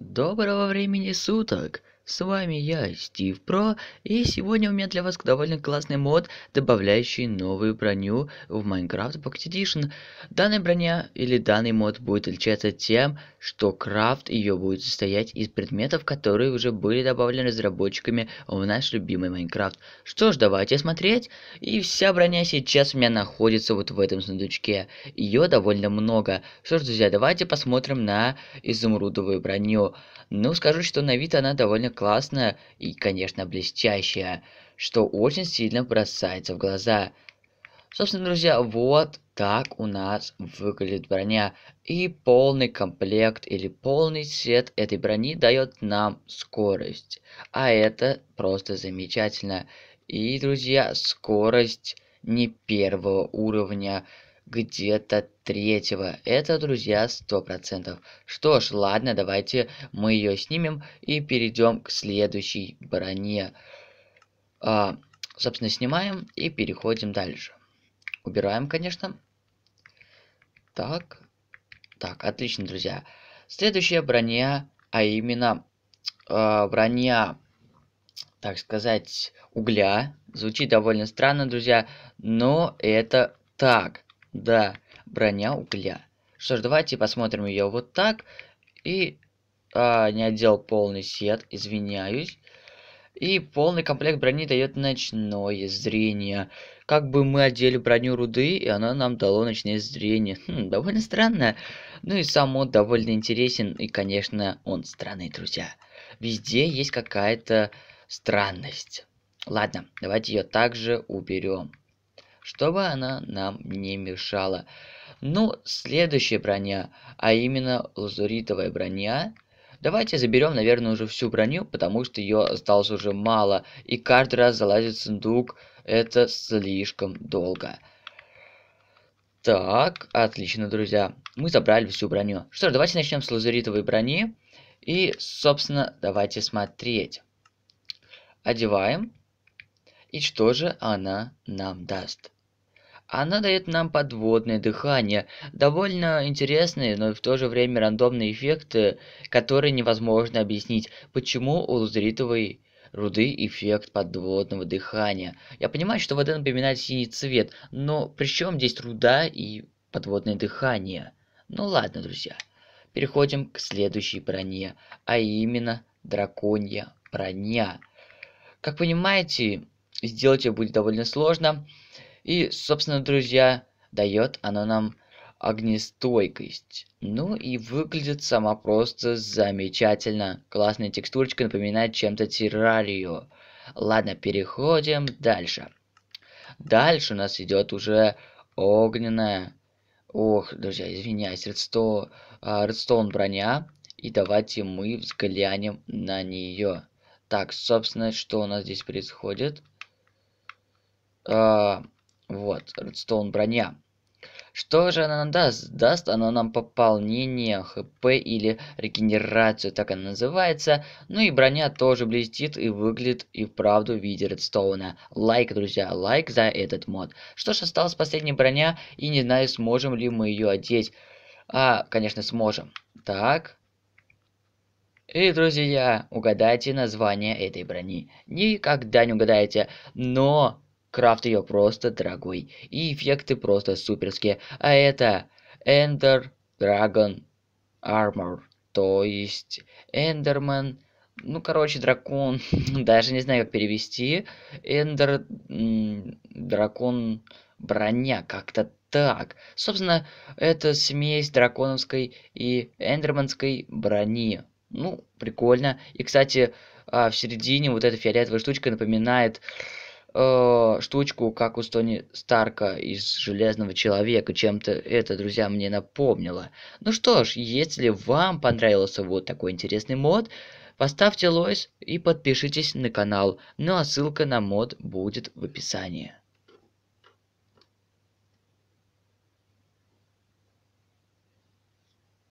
Доброго времени суток! С вами я, Стив Про, и сегодня у меня для вас довольно классный мод, добавляющий новую броню в Minecraft Pocket Edition. Данная броня или данный мод будет отличаться тем, что крафт ее будет состоять из предметов, которые уже были добавлены разработчиками в наш любимый Minecraft. Что ж, давайте смотреть. И вся броня сейчас у меня находится вот в этом сундучке. Ее довольно много. Что ж, друзья, давайте посмотрим на изумрудовую броню. Ну, скажу, что на вид она довольно классная и, конечно, блестящая, что очень сильно бросается в глаза. Собственно, друзья, вот так у нас выглядит броня. И полный комплект или полный сет этой брони дает нам скорость. А это просто замечательно. И, друзья, скорость не первого уровня, где-то третьего. Это, друзья, сто процентов Что ж, ладно, давайте мы ее снимем и перейдем к следующей броне. А, собственно, снимаем и переходим дальше. Убираем, конечно. Так. Так, отлично, друзья. Следующая броня, а именно э, броня, так сказать, угля. Звучит довольно странно, друзья, но это так, да броня угля. Что ж, давайте посмотрим ее вот так. И а, не отдел полный сет, извиняюсь. И полный комплект брони дает ночное зрение. Как бы мы одели броню руды, и она нам дала ночное зрение. Хм, довольно странно. Ну и сам мод довольно интересен, и, конечно, он странный, друзья. Везде есть какая-то странность. Ладно, давайте ее также уберем чтобы она нам не мешала. Ну, следующая броня, а именно лазуритовая броня. Давайте заберем, наверное, уже всю броню, потому что ее осталось уже мало. И каждый раз залазить в сундук это слишком долго. Так, отлично, друзья. Мы забрали всю броню. Что ж, давайте начнем с лазуритовой брони. И, собственно, давайте смотреть. Одеваем. И что же она нам даст? Она дает нам подводное дыхание, довольно интересные, но в то же время рандомные эффекты, э, которые невозможно объяснить, почему у лазуритовой руды эффект подводного дыхания. Я понимаю, что вода напоминает синий цвет, но при чем здесь руда и подводное дыхание? Ну ладно, друзья. Переходим к следующей броне, а именно драконья броня. Как понимаете, сделать ее будет довольно сложно. И, собственно, друзья, дает оно нам огнестойкость. Ну и выглядит сама просто замечательно. Классная текстурочка напоминает чем-то террарию. Ладно, переходим дальше. Дальше у нас идет уже огненная. Ох, друзья, извиняюсь, редстоун, а, редстоун броня. И давайте мы взглянем на нее. Так, собственно, что у нас здесь происходит? А, вот, Редстоун броня. Что же она нам даст? Даст она нам пополнение ХП или регенерацию, так она называется. Ну и броня тоже блестит и выглядит и вправду в виде редстоуна. Лайк, друзья, лайк за этот мод. Что ж, осталась последняя броня, и не знаю, сможем ли мы ее одеть. А, конечно, сможем. Так. И, друзья, угадайте название этой брони. Никогда не угадаете, но Крафт ее просто дорогой. И эффекты просто суперские. А это Ender Dragon Armor. То есть Эндермен... Ну, короче, дракон... даже не знаю, как перевести. Эндер... Дракон... Броня. Как-то так. Собственно, это смесь драконовской и эндерманской брони. Ну, прикольно. И, кстати, а, в середине вот эта фиолетовая штучка напоминает э, штучку, как у Стони Старка из Железного Человека. Чем-то это, друзья, мне напомнило. Ну что ж, если вам понравился вот такой интересный мод, поставьте лойс и подпишитесь на канал. Ну а ссылка на мод будет в описании.